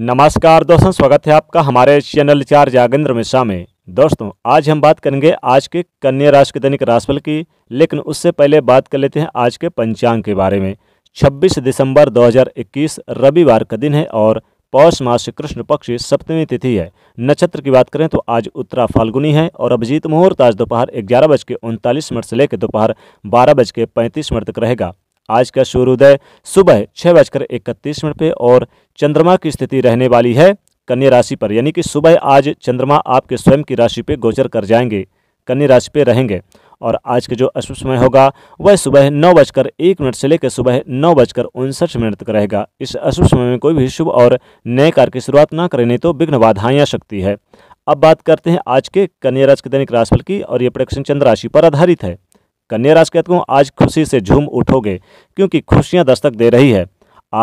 नमस्कार दोस्तों स्वागत है आपका हमारे चैनल चार जागेंद्र मिश्रा में दोस्तों आज हम बात करेंगे आज के कन्या राशि के दैनिक राशिफल की लेकिन उससे पहले बात कर लेते हैं आज के पंचांग के बारे में 26 दिसंबर 2021 रविवार का दिन है और पौष मास कृष्ण पक्ष सप्तमी तिथि है नक्षत्र की बात करें तो आज उत्तरा फाल्गुनी है और अभिजीत मुहूर्त आज दोपहर ग्यारह बज के उनतालीस मिनट से लेकर दोपहर बारह बज के पैंतीस मिनट तक रहेगा आज का सूर्योदय सुबह छः बजकर इकतीस मिनट पे और चंद्रमा की स्थिति रहने वाली है कन्या राशि पर यानी कि सुबह आज चंद्रमा आपके स्वयं की राशि पे गोचर कर जाएंगे कन्या राशि पे रहेंगे और आज के जो अशुभ समय होगा वह सुबह नौ बजकर एक मिनट से लेकर सुबह नौ बजकर उनसठ मिनट तक रहेगा इस अशुभ समय में कोई भी शुभ और नए कार्य की शुरुआत ना करें नहीं तो विघ्न बाधाएं आ सकती है अब बात करते हैं आज के कन्या राशि के दैनिक राशिफल की और ये प्रेक्षण चंद्र राशि पर आधारित है कन्या राशि के तुम आज खुशी से झूम उठोगे क्योंकि खुशियाँ दस्तक दे रही है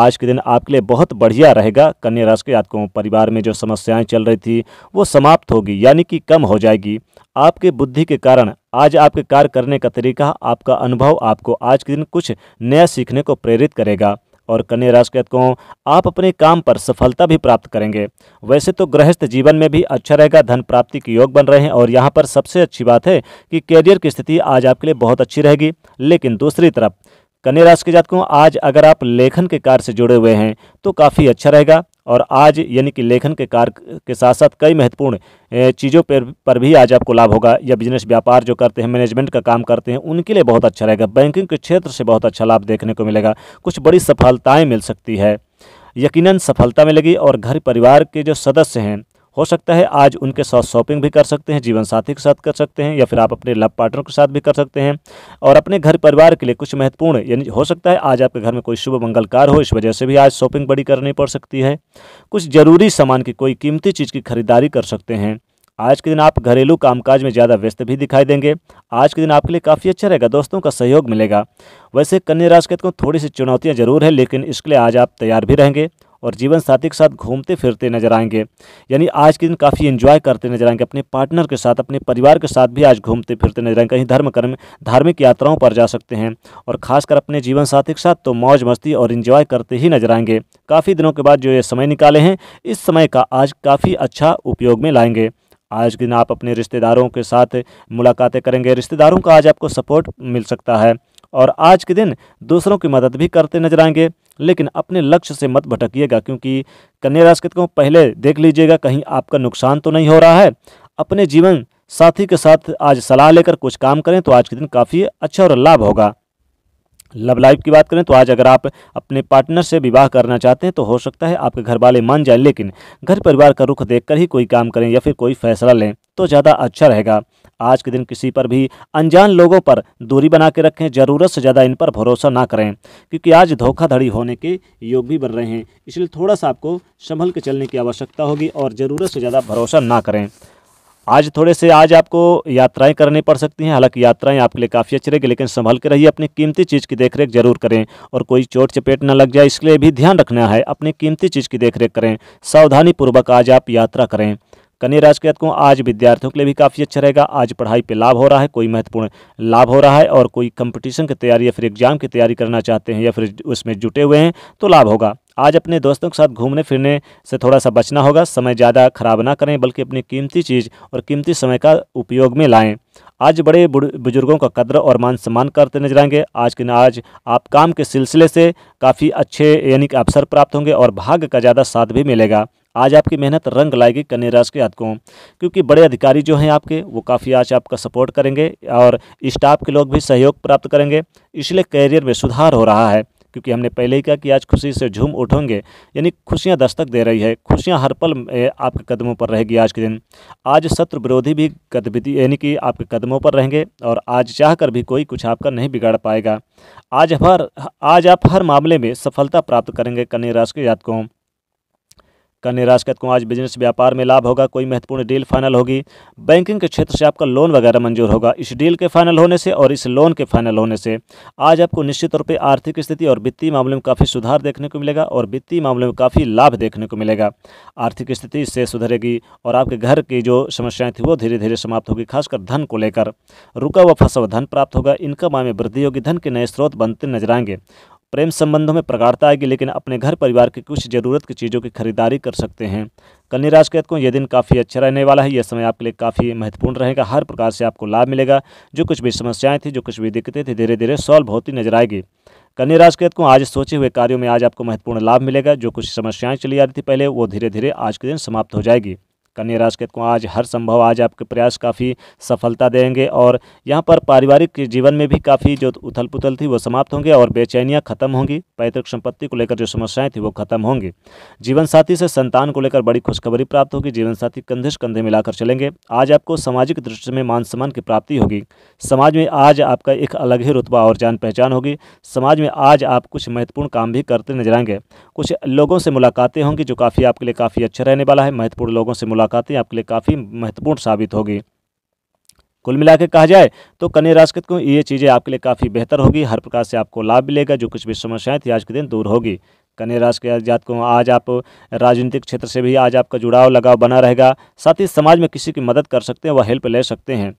आज के दिन आपके लिए बहुत बढ़िया रहेगा कन्या राशि के जातकों परिवार में जो समस्याएं चल रही थी वो समाप्त होगी यानी कि कम हो जाएगी आपके बुद्धि के कारण आज आपके कार्य करने का तरीका आपका अनुभव आपको आज के दिन कुछ नया सीखने को प्रेरित करेगा और कन्या राशि जातकों आप अपने काम पर सफलता भी प्राप्त करेंगे वैसे तो गृहस्थ जीवन में भी अच्छा रहेगा धन प्राप्ति के योग बन रहे हैं और यहाँ पर सबसे अच्छी बात है कि कैरियर की स्थिति आज आपके लिए बहुत अच्छी रहेगी लेकिन दूसरी तरफ कन्या राशि के जातकों आज अगर आप लेखन के कार्य से जुड़े हुए हैं तो काफ़ी अच्छा रहेगा और आज यानी कि लेखन के कार्य के साथ साथ कई महत्वपूर्ण चीज़ों पर पर भी आज आपको लाभ होगा या बिजनेस व्यापार जो करते हैं मैनेजमेंट का काम करते हैं उनके लिए बहुत अच्छा रहेगा बैंकिंग के क्षेत्र से बहुत अच्छा लाभ देखने को मिलेगा कुछ बड़ी सफलताएँ मिल सकती है यकीनन सफलता मिलेगी और घर परिवार के जो सदस्य हैं हो सकता है आज उनके साथ शॉपिंग भी कर सकते हैं जीवन साथी के साथ कर सकते हैं या फिर आप अपने लव पार्टनर के साथ भी कर सकते हैं और अपने घर परिवार के लिए कुछ महत्वपूर्ण यानी हो सकता है आज आपके घर में कोई शुभ मंगल हो इस वजह से भी आज शॉपिंग बड़ी करनी पड़ सकती है कुछ ज़रूरी सामान की कोई कीमती चीज़ की खरीदारी कर सकते हैं आज के दिन आप घरेलू कामकाज में ज़्यादा व्यस्त भी दिखाई देंगे आज के दिन आपके लिए काफ़ी अच्छा रहेगा दोस्तों का सहयोग मिलेगा वैसे कन्या राशि को थोड़ी सी चुनौतियाँ जरूर है लेकिन इसके लिए आज आप तैयार भी रहेंगे और जीवन साथी के साथ घूमते फिरते नजर आएंगे यानी आज के दिन काफ़ी इन्जॉय करते नजर आएंगे अपने पार्टनर के साथ अपने परिवार के साथ भी आज घूमते फिरते नजर आएंगे कहीं धर्म कर्म धार्मिक यात्राओं पर जा सकते हैं और खासकर अपने जीवन साथी के साथ तो मौज मस्ती और इन्जॉय करते ही नजर आएंगे काफ़ी दिनों के बाद जो ये समय निकाले हैं इस समय का आज काफ़ी अच्छा उपयोग में लाएंगे आज के दिन आप अपने रिश्तेदारों के साथ मुलाकातें करेंगे रिश्तेदारों का आज आपको सपोर्ट मिल सकता है और आज के दिन दूसरों की मदद भी करते नजर आएंगे लेकिन अपने लक्ष्य से मत भटकिएगा क्योंकि कन्या राशि को पहले देख लीजिएगा कहीं आपका नुकसान तो नहीं हो रहा है अपने जीवन साथी के साथ आज सलाह लेकर कुछ काम करें तो आज के दिन काफ़ी अच्छा और लाभ होगा लव लाइफ की बात करें तो आज अगर आप अपने पार्टनर से विवाह करना चाहते हैं तो हो सकता है आपके घर वाले मान जाए लेकिन घर परिवार का रुख देखकर ही कोई काम करें या फिर कोई फैसला लें तो ज़्यादा अच्छा रहेगा आज के दिन किसी पर भी अनजान लोगों पर दूरी बना के रखें ज़रूरत से ज़्यादा इन पर भरोसा ना करें क्योंकि आज धोखाधड़ी होने के योग भी बन रहे हैं इसलिए थोड़ा सा आपको संभल के चलने की आवश्यकता होगी और ज़रूरत से ज़्यादा भरोसा ना करें आज थोड़े से आज आपको यात्राएं करनी पड़ सकती हैं हालांकि यात्राएं आपके लिए काफ़ी अच्छी रहेगी लेकिन संभल के रहिए अपनी कीमती चीज़ की देखरेख जरूर करें और कोई चोट चपेट न लग जाए इसके लिए भी ध्यान रखना है अपनी कीमती चीज़ की देखरेख करें सावधानी पूर्वक आज आप यात्रा करें कन्या राशि के जातकों आज विद्यार्थियों के लिए भी काफ़ी अच्छा रहेगा आज पढ़ाई पे लाभ हो रहा है कोई महत्वपूर्ण लाभ हो रहा है और कोई कंपटीशन की तैयारी या फिर एग्जाम की तैयारी करना चाहते हैं या फिर उसमें जुटे हुए हैं तो लाभ होगा आज अपने दोस्तों के साथ घूमने फिरने से थोड़ा सा बचना होगा समय ज़्यादा खराब ना करें बल्कि अपनी कीमती चीज़ और कीमती समय का उपयोग में लाएँ आज बड़े बुजुर्गों का कदर और मान सम्मान करते नजर आएंगे आज के आज आप काम के सिलसिले से काफ़ी अच्छे यानी कि अवसर प्राप्त होंगे और भाग्य का ज़्यादा साथ भी मिलेगा आज आपकी मेहनत रंग लाएगी कन्या राशि के आपको क्योंकि बड़े अधिकारी जो हैं आपके वो काफ़ी आज आपका सपोर्ट करेंगे और स्टाफ के लोग भी सहयोग प्राप्त करेंगे इसलिए कैरियर में सुधार हो रहा है क्योंकि हमने पहले ही कहा कि आज खुशी से झूम उठोंगे यानी खुशियां दस्तक दे रही है खुशियां हर पल आपके कदमों पर रहेगी आज के दिन आज शत्रु विरोधी भी गतिविधि यानी कि आपके कदमों पर रहेंगे और आज चाह कर भी कोई कुछ आपका नहीं बिगाड़ पाएगा आज हर आज आप हर मामले में सफलता प्राप्त करेंगे कन्या राशि के जातकों कन्या राशि को आज बिजनेस व्यापार में लाभ होगा कोई महत्वपूर्ण डील फाइनल होगी बैंकिंग के क्षेत्र से आपका लोन वगैरह मंजूर होगा इस डील के फाइनल होने से और इस लोन के फाइनल होने से आज आपको निश्चित तौर पर आर्थिक स्थिति और वित्तीय मामले में काफ़ी सुधार देखने को मिलेगा और वित्तीय मामले में काफ़ी लाभ देखने को मिलेगा आर्थिक स्थिति इससे सुधरेगी और आपके घर की जो समस्याएं थी वो धीरे धीरे समाप्त होगी खासकर धन को लेकर रुका हुआ फंसा हुआ धन प्राप्त होगा इनकम आय में वृद्धि होगी धन के नए स्रोत बनते नजर आएंगे प्रेम संबंधों में प्रगाढ़ता आएगी लेकिन अपने घर परिवार की कुछ ज़रूरत की चीज़ों की खरीदारी कर सकते हैं कन्या राशि के को यह दिन काफ़ी अच्छा रहने वाला है यह समय आपके लिए काफ़ी महत्वपूर्ण रहेगा हर प्रकार से आपको लाभ मिलेगा जो कुछ भी समस्याएं थी जो कुछ भी दिक्कतें थी धीरे धीरे सॉल्व होती नजर आएगी कन्या राशि के को आज सोचे हुए कार्यों में आज आपको महत्वपूर्ण लाभ मिलेगा जो कुछ समस्याएँ चली आ रही थी पहले वो धीरे धीरे आज के दिन समाप्त हो जाएगी कन्या राशि को आज हर संभव आज आपके प्रयास काफ़ी सफलता देंगे और यहाँ पर पारिवारिक जीवन में भी काफ़ी जो उथल पुथल थी वो समाप्त होंगे और बेचैनियाँ खत्म होंगी पैतृक संपत्ति को लेकर जो समस्याएं थी वो खत्म होंगी जीवन साथी से संतान को लेकर बड़ी खुशखबरी प्राप्त होगी जीवन साथी कंधे से कंधे मिलाकर चलेंगे आज आपको सामाजिक दृष्टि में मान सम्मान की प्राप्ति होगी समाज में आज आपका एक अलग ही रुतबा और जान पहचान होगी समाज में आज आप कुछ महत्वपूर्ण काम भी करते नजर आएंगे कुछ लोगों से मुलाकातें होंगी जो काफ़ी आपके लिए काफ़ी अच्छा रहने वाला है महत्वपूर्ण लोगों से मुलाकातें आपके लिए काफ़ी महत्वपूर्ण साबित होगी कुल मिला के कहा जाए तो कन्या राशि को ये चीज़ें आपके लिए काफ़ी बेहतर होगी हर प्रकार से आपको लाभ मिलेगा जो कुछ भी समस्याएं थी आज के दिन दूर होगी कन्या राशि के जात को आज आप राजनीतिक क्षेत्र से भी आज आपका जुड़ाव लगाव बना रहेगा साथ ही समाज में किसी की मदद कर सकते हैं व हेल्प ले सकते हैं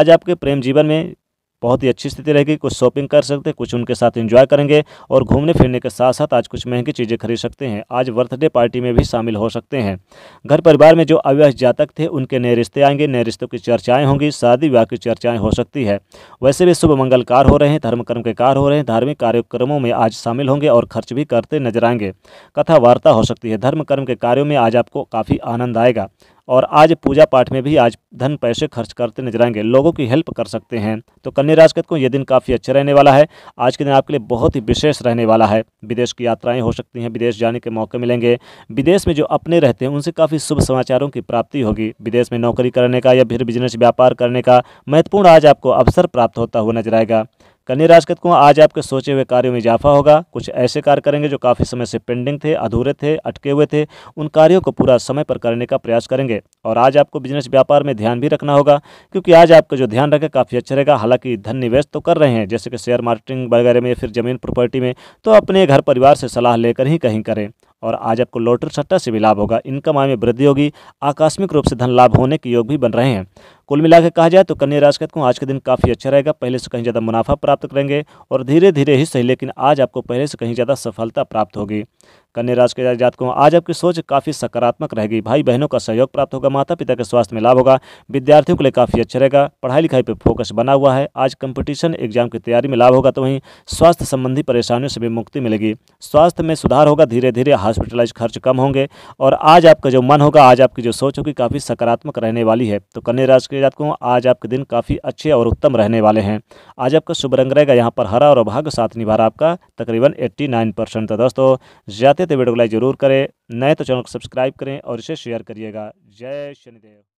आज आपके प्रेम जीवन में बहुत ही अच्छी स्थिति रहेगी कुछ शॉपिंग कर सकते हैं कुछ उनके साथ एंजॉय करेंगे और घूमने फिरने के साथ साथ आज कुछ महंगी चीज़ें खरीद सकते हैं आज बर्थडे पार्टी में भी शामिल हो सकते हैं घर परिवार में जो अव्यस जातक थे उनके नए रिश्ते आएंगे नए रिश्तों की चर्चाएं होंगी शादी विवाह की चर्चाएँ हो सकती है वैसे भी शुभ मंगल कार हो रहे हैं धर्म कर्म के कार हो रहे हैं धार्मिक कार्यक्रमों में आज शामिल होंगे और खर्च भी करते नजर आएंगे कथा वार्ता हो सकती है धर्म कर्म के कार्यों में आज आपको काफ़ी आनंद आएगा और आज पूजा पाठ में भी आज धन पैसे खर्च करते नजर आएंगे लोगों की हेल्प कर सकते हैं तो कन्या राशि को यह दिन काफ़ी अच्छा रहने वाला है आज के दिन आपके लिए बहुत ही विशेष रहने वाला है विदेश की यात्राएं हो सकती हैं विदेश जाने के मौके मिलेंगे विदेश में जो अपने रहते हैं उनसे काफ़ी शुभ समाचारों की प्राप्ति होगी विदेश में नौकरी करने का या फिर बिजनेस व्यापार करने का महत्वपूर्ण आज आपको अवसर प्राप्त होता हुआ नजर आएगा कन्या राजकत को आज आपके सोचे हुए कार्यों में इजाफा होगा कुछ ऐसे कार्य करेंगे जो काफ़ी समय से पेंडिंग थे अधूरे थे अटके हुए थे उन कार्यों को पूरा समय पर करने का प्रयास करेंगे और आज आपको बिजनेस व्यापार में ध्यान भी रखना होगा क्योंकि आज आपका जो ध्यान रखें काफ़ी अच्छा रहेगा हालांकि धन निवेश तो कर रहे हैं जैसे कि शेयर मार्केटिंग वगैरह में या फिर जमीन प्रॉपर्टी में तो अपने घर परिवार से सलाह लेकर ही कहीं करें और आज आपको लॉटरी सट्टा से भी लाभ होगा इनकम आय में वृद्धि होगी आकस्मिक रूप से धन लाभ होने के योग भी बन रहे हैं कुल मिलाकर कहा जाए तो कन्या राशि को आज का दिन काफ़ी अच्छा रहेगा पहले से कहीं ज़्यादा मुनाफा प्राप्त करेंगे और धीरे धीरे ही सही लेकिन आज आपको पहले से कहीं ज़्यादा सफलता प्राप्त होगी कन्या राज के जात को आज आपकी सोच काफ़ी सकारात्मक रहेगी भाई बहनों का सहयोग प्राप्त होगा माता पिता के स्वास्थ्य में लाभ होगा विद्यार्थियों के लिए काफ़ी अच्छा रहेगा पढ़ाई लिखाई पर फोकस बना हुआ है आज कंपटीशन एग्जाम की तैयारी में लाभ होगा तो वहीं स्वास्थ्य संबंधी परेशानियों से भी मुक्ति मिलेगी स्वास्थ्य में सुधार होगा धीरे धीरे हॉस्पिटलाइज खर्च कम होंगे और आज आपका जो मन होगा आज आपकी जो सोच होगी काफ़ी सकारात्मक रहने वाली है तो कन्या राज के जात आज आपके दिन काफ़ी अच्छे और उत्तम रहने वाले हैं आज आपका शुभ रंग रहेगा यहाँ पर हरा और भाग साथ निभा रहा आपका तकरीबन एट्टी नाइन परसेंट तो दोस्तों ज्यादा चाहते हैं तो वीडियो को लाइक जरूर करें नए तो चैनल को सब्सक्राइब करें और इसे शेयर करिएगा जय शनिदेव